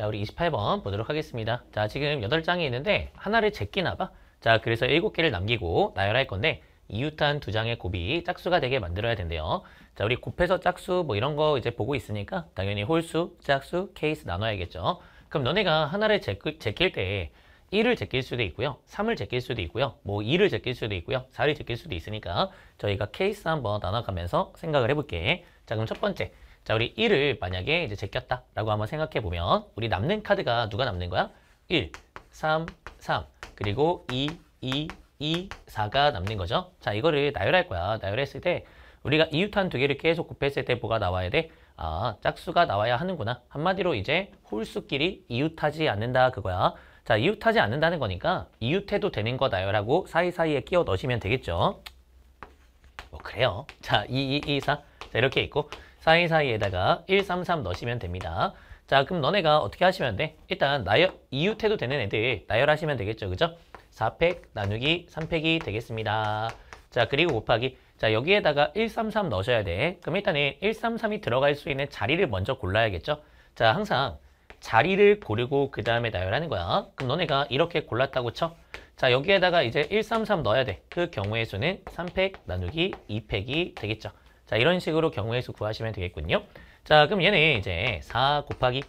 자 우리 28번 보도록 하겠습니다 자 지금 8장이 있는데 하나를 제끼나 봐자 그래서 7개를 남기고 나열할 건데 이웃한 두 장의 곱이 짝수가 되게 만들어야 된대요 자 우리 곱해서 짝수 뭐 이런 거 이제 보고 있으니까 당연히 홀수, 짝수, 케이스 나눠야겠죠 그럼 너네가 하나를 제끼, 제낄 때 1을 제낄 수도 있고요. 3을 제낄 수도 있고요. 뭐 2를 제낄 수도 있고요. 4를 제낄 수도 있으니까 저희가 케이스 한번 나눠가면서 생각을 해볼게. 자 그럼 첫 번째 자, 우리 1을 만약에 이제 제꼈다 라고 한번 생각해 보면 우리 남는 카드가 누가 남는 거야? 1, 3, 3 그리고 2, 2, 2, 4가 남는 거죠. 자, 이거를 나열할 거야. 나열했을 때 우리가 이웃한두 개를 계속 곱했을 때 뭐가 나와야 돼? 아, 짝수가 나와야 하는구나. 한마디로 이제 홀수끼리 이웃하지 않는다 그거야. 자, 이웃하지 않는다는 거니까 이웃해도 되는 거 나열하고 사이사이에 끼워 넣으시면 되겠죠. 뭐 그래요. 자, 2, 2, 2, 4 자, 이렇게 있고 사이사이에다가 133 넣으시면 됩니다. 자 그럼 너네가 어떻게 하시면 돼? 일단 나열 이웃해도 되는 애들 나열하시면 되겠죠. 그죠? 4팩 나누기 3팩이 되겠습니다. 자 그리고 곱하기 자 여기에다가 133 넣으셔야 돼. 그럼 일단은 133이 들어갈 수 있는 자리를 먼저 골라야겠죠. 자 항상 자리를 고르고 그 다음에 나열하는 거야. 그럼 너네가 이렇게 골랐다고 쳐. 자 여기에다가 이제 133 넣어야 돼. 그 경우의 수는 3팩 나누기 2팩이 되겠죠. 자, 이런 식으로 경우의 수 구하시면 되겠군요. 자, 그럼 얘는 이제 4 곱하기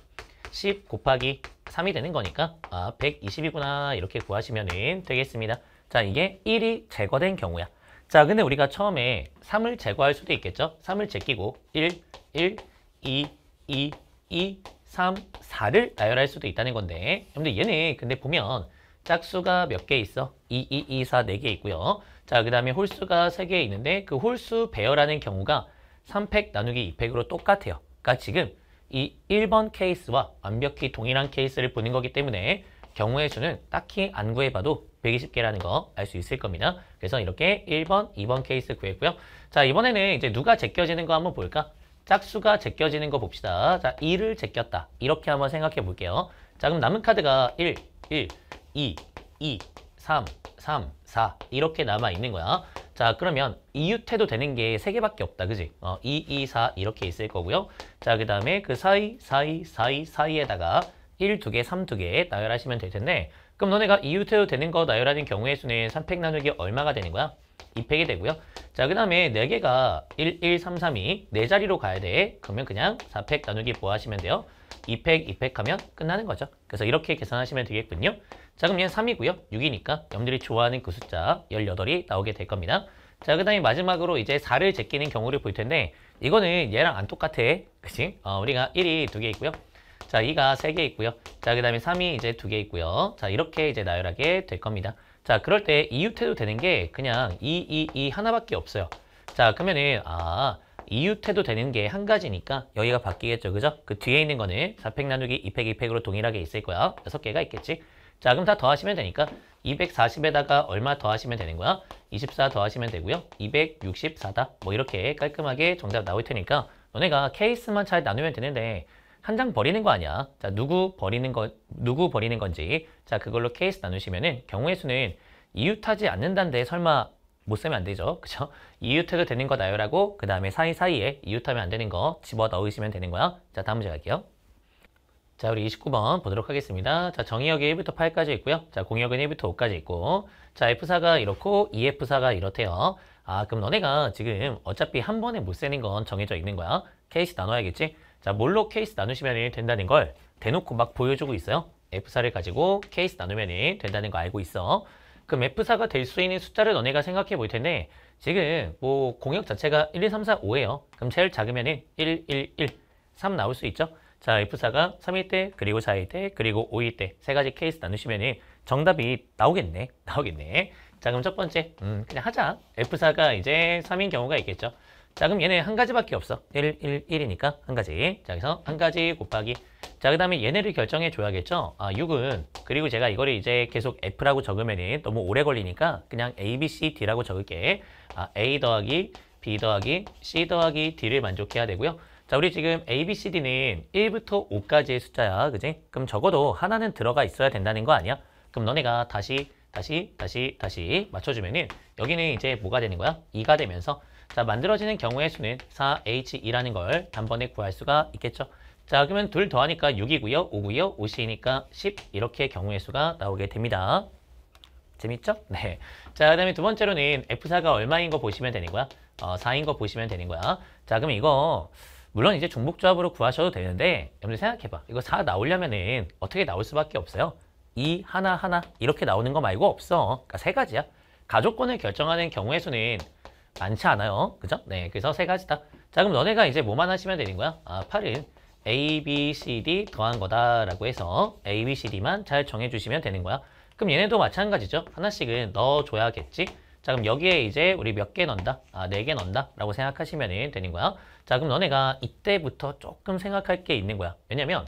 10 곱하기 3이 되는 거니까 아, 120이구나 이렇게 구하시면 되겠습니다. 자, 이게 1이 제거된 경우야. 자, 근데 우리가 처음에 3을 제거할 수도 있겠죠? 3을 제끼고 1, 1, 2, 2, 2, 3, 4를 나열할 수도 있다는 건데 근데 얘는 근데 보면 짝수가 몇 개 있어? 2, 2, 2, 4, 4개 있고요. 자, 그 다음에 홀수가 3개 있는데 그 홀수 배열하는 경우가 3팩 나누기 2팩으로 똑같아요. 그러니까 지금 이 1번 케이스와 완벽히 동일한 케이스를 보는 거기 때문에 경우의 수는 딱히 안 구해봐도 120개라는 거 알 수 있을 겁니다. 그래서 이렇게 1번, 2번 케이스 구했고요. 자, 이번에는 이제 누가 제껴지는 거 한번 볼까? 짝수가 제껴지는 거 봅시다. 자, 2를 제꼈다. 이렇게 한번 생각해 볼게요. 자, 그럼 남은 카드가 1, 1, 2, 2, 3, 3, 4 이렇게 남아있는 거야. 자 그러면 이웃해도 되는 게 세 개밖에 없다. 그지? 어, 2, 2, 4 이렇게 있을 거고요. 자그 다음에 그 사이, 사이, 사이, 사이에다가 1, 2개, 3, 2개 나열하시면 될 텐데 그럼 너네가 이웃해도 되는 거 나열하는 경우의 수는 3팩 나누기 얼마가 되는 거야? 2팩이 되고요. 자, 그 다음에 4개가 1, 1, 3, 3, 이 4자리로 가야 돼. 그러면 그냥 4팩 나누기 보하시면 돼요. 2팩, 2팩 하면 끝나는 거죠. 그래서 이렇게 계산하시면 되겠군요. 자 그럼 얘는 3이고요. 6이니까 염들이 좋아하는 그 숫자 18이 나오게 될 겁니다. 자, 그 다음에 마지막으로 이제 4를 제끼는 경우를 볼 텐데 이거는 얘랑 안 똑같아. 그치? 어, 우리가 1이 두 개 있고요. 자, 2가 세 개 있고요. 자, 그 다음에 3이 이제 두 개 있고요. 자, 이렇게 이제 나열하게 될 겁니다. 자, 그럴 때 이웃해도 되는 게 그냥 2, 2, 2 하나밖에 없어요. 자, 그러면은 아, 이웃해도 되는 게 한 가지니까 여기가 바뀌겠죠. 그죠? 그 뒤에 있는 거는 4팩 나누기 2팩 2팩으로 동일하게 있을 거야. 6개가 있겠지. 자, 그럼 다 더하시면 되니까 240에다가 얼마 더하시면 되는 거야? 24 더하시면 되고요. 264다. 뭐 이렇게 깔끔하게 정답 나올 테니까 너네가 케이스만 잘 나누면 되는데 한 장 버리는 거 아니야. 자, 누구 버리는 거 누구 버리는 건지. 자, 그걸로 케이스 나누시면은 경우의 수는 이웃하지 않는다는데 설마 못 쓰면 안 되죠. 그쵸? 이웃해도 되는 거나요라고 그 다음에 사이사이에 이웃하면 안 되는 거 집어 넣으시면 되는 거야. 자, 다음 문제 갈게요. 자, 우리 29번 보도록 하겠습니다. 자, 정의역이 1부터 8까지 있고요. 자, 공역은 1부터 5까지 있고 자, F4가 이렇고 EF4가 이렇대요. 아, 그럼 너네가 지금 어차피 한 번에 못 세는 건 정해져 있는 거야. 케이스 나눠야겠지? 자, 뭘로 케이스 나누시면 된다는 걸 대놓고 막 보여주고 있어요. F4를 가지고 케이스 나누면 된다는 거 알고 있어. 그럼 F4가 될 수 있는 숫자를 너네가 생각해 볼 텐데 지금 뭐 공역 자체가 1, 2, 3, 4, 5예요. 그럼 제일 작으면 1, 1, 1, 3 나올 수 있죠? 자, F4가 3일 때, 그리고 4일 때, 그리고 5일 때 세 가지 케이스 나누시면 정답이 나오겠네. 나오겠네. 자, 그럼 첫 번째, 음, 그냥 하자. F4가 이제 3인 경우가 있겠죠. 자, 그럼 얘네 한 가지밖에 없어. 1, 1, 1이니까 한 가지. 자, 그래서 한 가지 곱하기. 자, 그 다음에 얘네를 결정해 줘야겠죠. 아, 6은. 그리고 제가 이거를 이제 계속 F라고 적으면 너무 오래 걸리니까 그냥 A, B, C, D라고 적을게. 아, A 더하기, B 더하기, C 더하기, D를 만족해야 되고요. 자, 우리 지금 A, B, C, D는 1부터 5까지의 숫자야. 그지? 그럼 적어도 하나는 들어가 있어야 된다는 거 아니야? 그럼 너네가 다시, 다시, 다시, 다시 맞춰주면은 여기는 이제 뭐가 되는 거야? 2가 되면서 자, 만들어지는 경우의 수는 4H2라는 걸 단번에 구할 수가 있겠죠. 자, 그러면 둘 더하니까 6이고요. 5고요. 5C니까 10 이렇게 경우의 수가 나오게 됩니다. 재밌죠? 네. 자, 그 다음에 두 번째로는 F4가 얼마인 거 보시면 되는 거야. 어, 4인 거 보시면 되는 거야. 자, 그럼 이거 물론 이제 중복조합으로 구하셔도 되는데 여러분들 생각해봐. 이거 4 나오려면은 어떻게 나올 수밖에 없어요? 2, 하나, 하나 이렇게 나오는 거 말고 없어. 그러니까 세 가지야. 가족권을 결정하는 경우의 수는 많지 않아요. 그죠? 네, 그래서 세 가지다. 자, 그럼 너네가 이제 뭐만 하시면 되는 거야? 아, 8은 A, B, C, D 더한 거다라고 해서 A, B, C, D만 잘 정해주시면 되는 거야. 그럼 얘네도 마찬가지죠. 하나씩은 넣어줘야겠지. 자 그럼 여기에 이제 우리 몇 개 넣는다? 아, 네 개 넣는다? 라고 생각하시면 되는 거야. 자 그럼 너네가 이때부터 조금 생각할 게 있는 거야. 왜냐면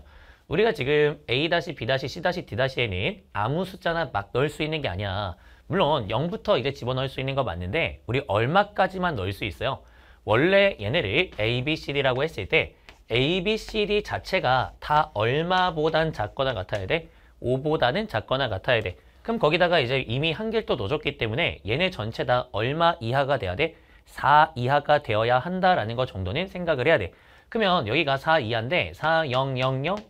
우리가 지금 a b c d 에는 아무 숫자나 막 넣을 수 있는 게 아니야. 물론 0부터 이제 집어넣을 수 있는 거 맞는데 우리 얼마까지만 넣을 수 있어요. 원래 얘네를 a, b, c, d라고 했을 때 a, b, c, d 자체가 다 얼마보단 작거나 같아야 돼? 5보다는 작거나 같아야 돼. 그럼 거기다가 이제 이미 한길도 넣어줬기 때문에 얘네 전체 다 얼마 이하가 돼야 돼? 4 이하가 되어야 한다라는 것 정도는 생각을 해야 돼. 그러면 여기가 4 이하인데 4000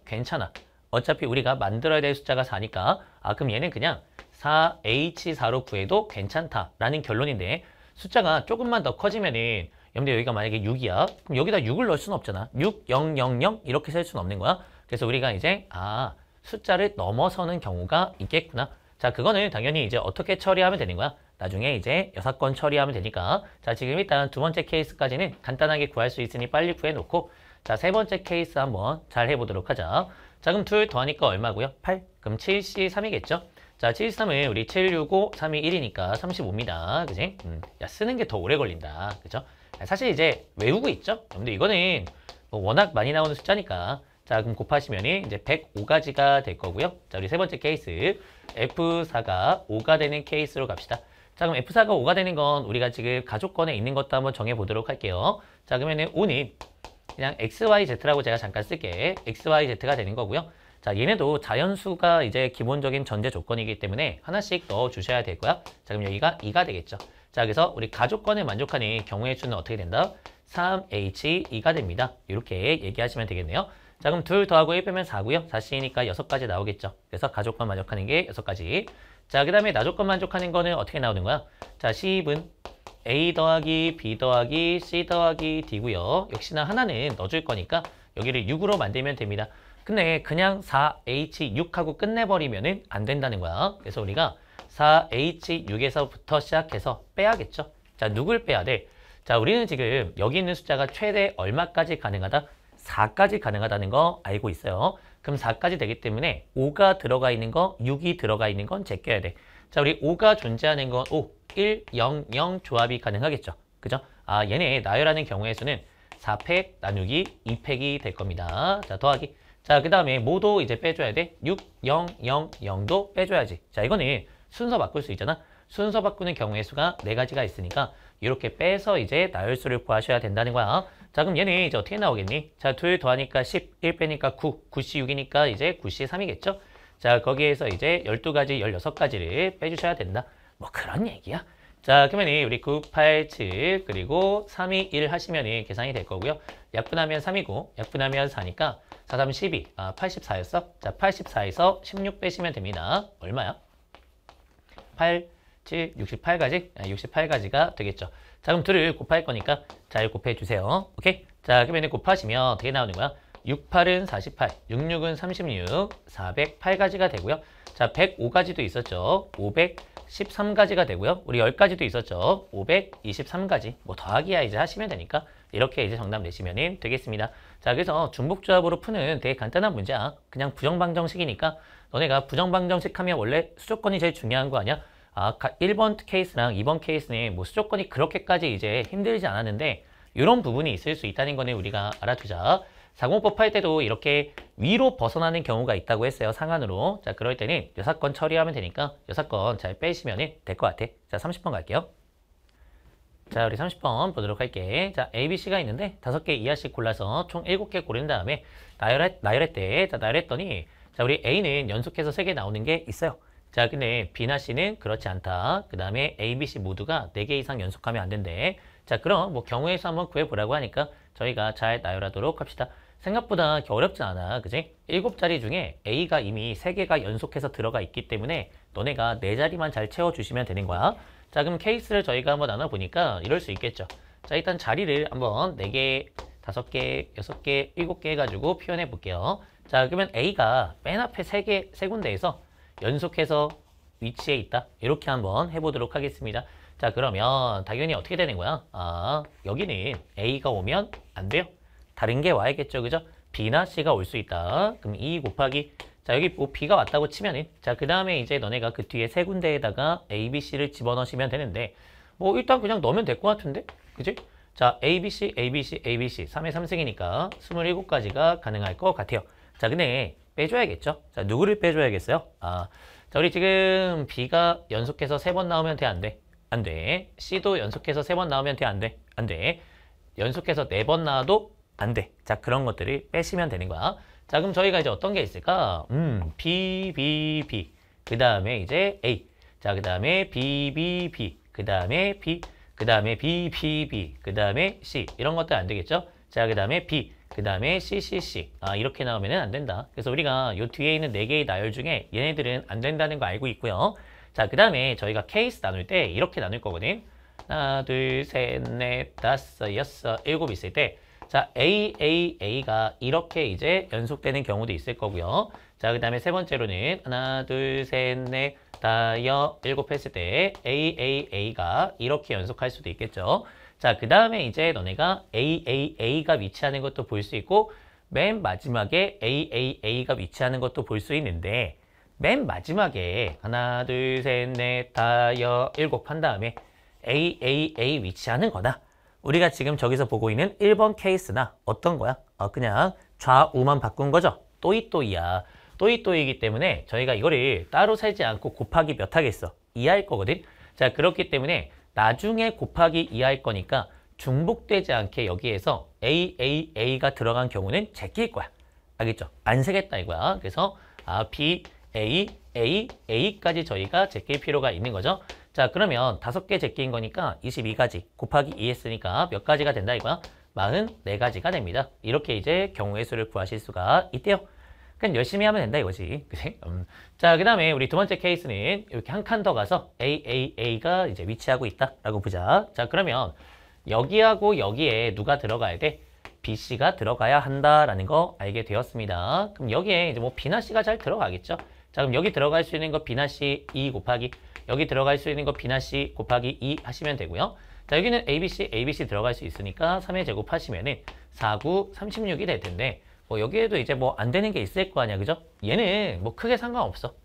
괜찮아. 어차피 우리가 만들어야 될 숫자가 4니까 아 그럼 얘는 그냥 4H4로 구해도 괜찮다라는 결론인데 숫자가 조금만 더 커지면은 여러분 여기가 만약에 6이야 그럼 여기다 6을 넣을 수는 없잖아 6, 0, 0, 0 이렇게 셀 수는 없는 거야 그래서 우리가 이제 아 숫자를 넘어서는 경우가 있겠구나 자, 그거는 당연히 이제 어떻게 처리하면 되는 거야? 나중에 이제 여사건 처리하면 되니까 자, 지금 일단 두 번째 케이스까지는 간단하게 구할 수 있으니 빨리 구해놓고 자, 세 번째 케이스 한번 잘 해보도록 하자. 자, 그럼 둘 더하니까 얼마고요? 8. 그럼 7시 3이겠죠? 자, 73은 우리 7, 6, 5, 3, 2, 1이니까 35입니다. 그지? 음, 야, 쓰는 게 더 오래 걸린다. 그죠? 사실 이제 외우고 있죠? 근데 이거는 뭐 워낙 많이 나오는 숫자니까 자, 그럼 곱하시면 이제 105가지가 될 거고요. 자, 우리 세 번째 케이스 F4가 5가 되는 케이스로 갑시다. 자, 그럼 F4가 5가 되는 건 우리가 지금 가족권에 있는 것도 한번 정해보도록 할게요. 자, 그러면 5는 그냥 XYZ라고 제가 잠깐 쓸게. XYZ가 되는 거고요. 자, 얘네도 자연수가 이제 기본적인 전제 조건이기 때문에 하나씩 넣어주셔야 될 거야. 자, 그럼 여기가 2가 되겠죠. 자, 그래서 우리 가족권에 만족하는 경우의 수는 어떻게 된다? 3H2가 됩니다. 이렇게 얘기하시면 되겠네요. 자 그럼 둘 더하고 1 빼면 4고요. 4C니까 6가지 나오겠죠. 그래서 가족과 만족하는 게 6가지. 자그 다음에 나족과 만족하는 거는 어떻게 나오는 거야? 자1입은 A 더하기 B 더하기 C 더하기 D고요. 역시나 하나는 넣어줄 거니까 여기를 6으로 만들면 됩니다. 근데 그냥 4H6하고 끝내버리면 안 된다는 거야. 그래서 우리가 4H6에서부터 시작해서 빼야겠죠. 자, 누굴 빼야 돼? 자, 우리는 지금 여기 있는 숫자가 최대 얼마까지 가능하다? 4까지 가능하다는 거 알고 있어요. 그럼 4까지 되기 때문에 5가 들어가 있는 거, 6이 들어가 있는 건 제껴야 돼. 자, 우리 5가 존재하는 건 5, 1, 0, 0 조합이 가능하겠죠. 그죠? 아, 얘네 나열하는 경우에서는 4팩 나누기 2팩이 될 겁니다. 자, 더하기. 자, 그 다음에 모도 이제 빼줘야 돼. 6, 0, 0, 0도 빼줘야지. 자, 이거는 순서 바꿀 수 있잖아. 순서 바꾸는 경우의 수가 네가지가 있으니까 이렇게 빼서 이제 나열수를 구하셔야 된다는 거야. 자 그럼 얘네 이제 어떻게 나오겠니? 자2 더하니까 10, 1 빼니까 9, 9시 6이니까 이제 9시 3이겠죠? 자 거기에서 이제 12가지, 16가지를 빼주셔야 된다. 뭐 그런 얘기야. 자 그러면 우리 9, 8, 7 그리고 3, 2, 1 하시면 계산이 될 거고요. 약분하면 3이고 약분하면 4니까 4, 3, 12. 아 84였어? 자 84에서 16 빼시면 됩니다. 얼마야? 8, 7, 68가지? 68가지가 되겠죠. 자 그럼 둘을 곱할 거니까 잘 곱해 주세요. 오케이? 자 그러면 곱하시면 되게 나오는 거야? 68은 48, 66은 36, 408가지가 되고요. 자 105가지도 있었죠. 513가지가 되고요. 우리 10가지도 있었죠. 523가지 뭐 더하기야 이제 하시면 되니까 이렇게 이제 정답 내시면 되겠습니다. 자 그래서 중복조합으로 푸는 되게 간단한 문제야. 그냥 부정방정식이니까 너네가 부정방정식 하면 원래 수조건이 제일 중요한 거 아니야? 아까 1번 케이스랑 2번 케이스는 뭐수조권이 그렇게까지 이제 힘들지 않았는데 이런 부분이 있을 수 있다는 거는 우리가 알아두자. 자공법 할 때도 이렇게 위로 벗어나는 경우가 있다고 했어요. 상한으로. 자, 그럴 때는 여 사건 처리하면 되니까 여 사건 잘 빼시면 될 것 같아. 자, 30번 갈게요. 자, 우리 30번 보도록 할게. 자, A, B, C가 있는데 5개 이하씩 골라서 총7곱개 고른 다음에 나열했, 나열했대. 자, 나열했더니 자, 우리 A는 연속해서 3개 나오는 게 있어요. 자, 근데 B나 C는 그렇지 않다. 그 다음에 A, B, C 모두가 4개 이상 연속하면 안 된대. 자, 그럼 뭐 경우에서 한번 구해보라고 하니까 저희가 잘 나열하도록 합시다. 생각보다 어렵지 않아, 그지? 7자리 중에 A가 이미 3개가 연속해서 들어가 있기 때문에 너네가 4자리만 잘 채워주시면 되는 거야. 자, 그럼 케이스를 저희가 한번 나눠보니까 이럴 수 있겠죠. 자, 일단 자리를 한번 4개, 5개, 6개, 7개 해가지고 표현해 볼게요. 자, 그러면 A가 맨 앞에 3개, 3군데에서 연속해서 위치에 있다. 이렇게 한번 해보도록 하겠습니다. 자 그러면 당연히 어떻게 되는 거야? 아 여기는 A가 오면 안 돼요. 다른 게 와야겠죠. 그죠? B나 C가 올 수 있다. 그럼 2 e 곱하기 자 여기 뭐 B가 왔다고 치면은 자그 다음에 이제 너네가 그 뒤에 세 군데에다가 A, B, C를 집어넣으시면 되는데 뭐 일단 그냥 넣으면 될 것 같은데? 그지? 자 A, B, C, A, B, C, A, B, C 3의 3승이니까 27가지가 가능할 것 같아요. 자 근데 빼줘야겠죠. 자, 누구를 빼줘야겠어요? 아, 자, 우리 지금 B가 연속해서 세 번 나오면 돼, 안 돼? 안 돼. C도 연속해서 세 번 나오면 돼, 안 돼? 안 돼. 연속해서 네 번 나와도 안 돼. 자, 그런 것들을 빼시면 되는 거야. 자, 그럼 저희가 이제 어떤 게 있을까? 음, B, B, B. 그 다음에 이제 A. 자, 그 다음에 B, B, B. 그 다음에 B. 그 다음에 B, B, B. 그 다음에 C. 이런 것들 안 되겠죠? 자, 그 다음에 B. 그 다음에 CCC 아 이렇게 나오면 안 된다 그래서 우리가 요 뒤에 있는 네개의 나열 중에 얘네들은 안 된다는 거 알고 있고요 자그 다음에 저희가 케이스 나눌 때 이렇게 나눌 거거든 하나 둘셋넷 다섯 여섯 일곱 있을 때 자, A, A, A가 이렇게 이제 연속되는 경우도 있을 거고요. 자, 그 다음에 세 번째로는 하나, 둘, 셋, 넷, 다여, 일곱 했을 때 A, A, A가 이렇게 연속할 수도 있겠죠. 자, 그 다음에 이제 너네가 AAA가 위치하는 것도 볼 수 있고 맨 마지막에 AAA가 위치하는 것도 볼 수 있는데 맨 마지막에 하나, 둘, 셋, 넷, 다, 여, 일곱 한 다음에 AAA 위치하는 거다. 우리가 지금 저기서 보고 있는 1번 케이스나 어떤 거야? 어, 그냥 좌우만 바꾼 거죠. 또이또이야. 또이또이기 때문에 저희가 이거를 따로 살지 않고 곱하기 몇 하겠어? 이해할 거거든. 자, 그렇기 때문에 나중에 곱하기 이하일 거니까 중복되지 않게 여기에서 AAA가 들어간 경우는 제끼일 거야. 알겠죠? 안 세겠다 이거야. 그래서 아, B, A, A, A까지 저희가 제끼일 필요가 있는 거죠. 자 그러면 다섯 개 제끼인 거니까 22가지 곱하기 2 했으니까 몇 가지가 된다 이거야? 44가지가 됩니다. 이렇게 이제 경우의 수를 구하실 수가 있대요. 그냥 열심히 하면 된다 이거지. 그치? 음. 자, 그 다음에 우리 두 번째 케이스는 이렇게 한 칸 더 가서 AAA가 이제 위치하고 있다라고 보자. 자, 그러면 여기하고 여기에 누가 들어가야 돼? BC가 들어가야 한다라는 거 알게 되었습니다. 그럼 여기에 이제 뭐 B나 C가 잘 들어가겠죠? 자, 그럼 여기 들어갈 수 있는 거 B나 C 2 e 곱하기 여기 들어갈 수 있는 거 B나 C 곱하기 2 e 하시면 되고요. 자, 여기는 ABC, ABC 들어갈 수 있으니까 3의 제곱하시면은 4, 9, 36이 될 텐데 뭐 여기에도 이제 뭐 안 되는 게 있을 거 아니야 그죠? 얘는 뭐 크게 상관없어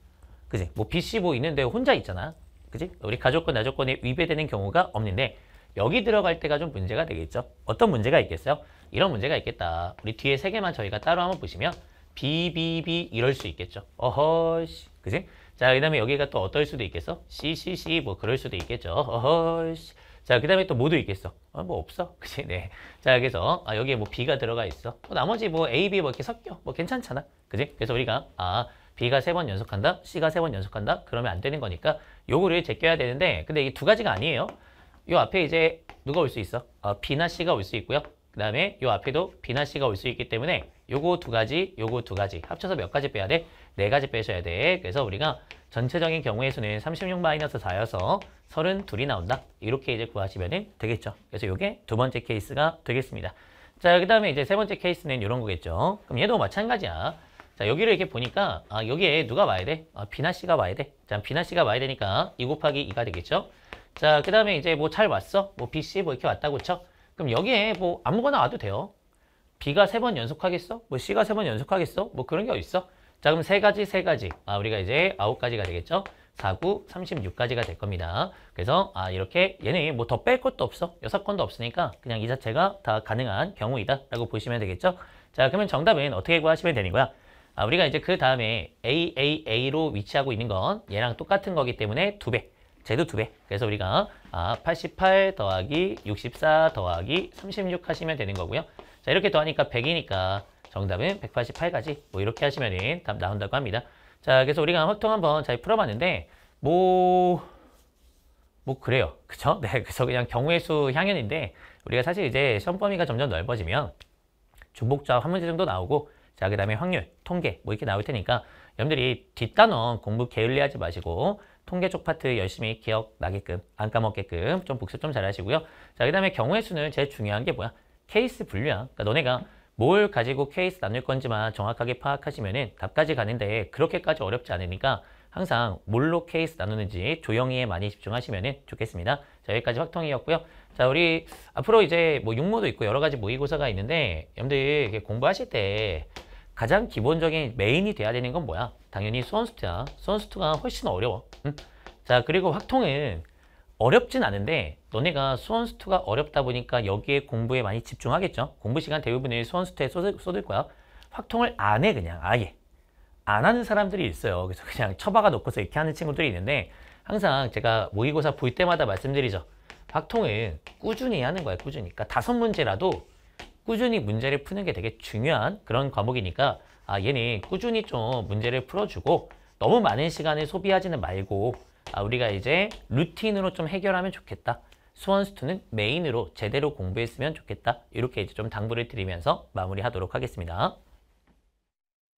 그지? 뭐 BC 뭐 있는데 혼자 있잖아 그지? 우리 가족권 나조권에 위배되는 경우가 없는데 여기 들어갈 때가 좀 문제가 되겠죠 어떤 문제가 있겠어요? 이런 문제가 있겠다 우리 뒤에 세 개만 저희가 따로 한번 보시면 BBB 이럴 수 있겠죠 어허 씨 그지? 자그 다음에 여기가 또 어떨 수도 있겠어? CCC 뭐 그럴 수도 있겠죠 어허 씨 자, 그 다음에 또 뭐도 있겠어. 어, 뭐 없어. 그치? 네. 자, 그래서, 아, 여기에 뭐 B가 들어가 있어. 뭐 나머지 뭐 A, B 뭐 이렇게 섞여. 뭐 괜찮잖아. 그지? 그래서 우리가, 아, B가 세 번 연속한다, C가 세 번 연속한다, 그러면 안 되는 거니까 요거를 제껴야 되는데, 근데 이게 두 가지가 아니에요. 요 앞에 이제 누가 올 수 있어? 아, B나 C가 올 수 있고요. 그 다음에 이 앞에도 비나 씨가 올 수 있기 때문에 요거 두 가지, 요거 두 가지 합쳐서 몇 가지 빼야 돼? 네 가지 빼셔야 돼. 그래서 우리가 전체적인 경우의 수는 36-4여서 마이너스 32이 나온다. 이렇게 이제 구하시면 되겠죠. 그래서 요게 두 번째 케이스가 되겠습니다. 자, 그 다음에 이제 세 번째 케이스는 이런 거겠죠. 그럼 얘도 마찬가지야. 자, 여기를 이렇게 보니까 아, 여기에 누가 와야 돼? 아, 비나 씨가 와야 돼. 자, 비나 씨가 와야 되니까 이 곱하기 이가 되겠죠. 자, 그 다음에 이제 뭐 잘 왔어? 뭐 B 씨뭐 이렇게 왔다고 쳐? 그럼 여기에 뭐 아무거나 와도 돼요. B가 세 번 연속하겠어? 뭐 C가 세 번 연속하겠어? 뭐 그런 게 어딨어? 자 그럼 세 가지 세 가지 아 우리가 이제 아홉 가지가 되겠죠 4, 9, 3 6가지가될 겁니다 그래서 아 이렇게 얘네 뭐 더 뺄 것도 없어 여섯 건도 없으니까 그냥 이 자체가 다 가능한 경우이다 라고 보시면 되겠죠 자 그러면 정답은 어떻게 구하시면 되는 거야 아 우리가 이제 그 다음에 AAA로 위치하고 있는 건 얘랑 똑같은 거기 때문에 두배 제도 2 배. 그래서 우리가 아, 88 더하기 64 더하기 36 하시면 되는 거고요. 자, 이렇게 더하니까 100이니까 정답은 188까지 뭐 이렇게 하시면 답 나온다고 합니다. 자, 그래서 우리가 확통 한번 잘 풀어봤는데 뭐... 뭐 그래요. 그쵸? 네, 그래서 그냥 경우의 수 향연인데 우리가 사실 이제 시험 범위가 점점 넓어지면 중복자 화문제 정도 나오고 자, 그 다음에 확률, 통계 뭐 이렇게 나올 테니까 여러분들이 뒷단원 공부 게을리하지 마시고 통계 쪽 파트 열심히 기억나게끔 안 까먹게끔 좀 복습 좀 잘하시고요. 자, 그 다음에 경우의 수는 제일 중요한 게 뭐야? 케이스 분류야. 그러니까 너네가 뭘 가지고 케이스 나눌 건지만 정확하게 파악하시면은 답까지 가는데 그렇게까지 어렵지 않으니까 항상 뭘로 케이스 나누는지 조용히에 많이 집중하시면 좋겠습니다. 자 여기까지 확통이었고요. 자 우리 앞으로 이제 뭐 육모도 있고 여러 가지 모의고사가 있는데 여러분들 공부하실 때 가장 기본적인 메인이 돼야 되는 건 뭐야? 당연히 수원수트야. 수원수트가 훨씬 어려워. 응? 자 그리고 확통은 어렵진 않은데 너네가 수원수트가 어렵다 보니까 여기에 공부에 많이 집중하겠죠? 공부 시간 대부분을 수원수트에 쏟을, 쏟을 거야. 확통을 안 해 그냥 아예. 안 하는 사람들이 있어요. 그래서 그냥 처박아 놓고서 이렇게 하는 친구들이 있는데 항상 제가 모의고사 볼 때마다 말씀드리죠. 확통은 꾸준히 하는 거예요. 꾸준히. 그러니까 다섯 문제라도 꾸준히 문제를 푸는 게 되게 중요한 그런 과목이니까 아 얘는 꾸준히 좀 문제를 풀어주고 너무 많은 시간을 소비하지는 말고 아 우리가 이제 루틴으로 좀 해결하면 좋겠다. 수원수투는 메인으로 제대로 공부했으면 좋겠다. 이렇게 이제 좀 당부를 드리면서 마무리하도록 하겠습니다.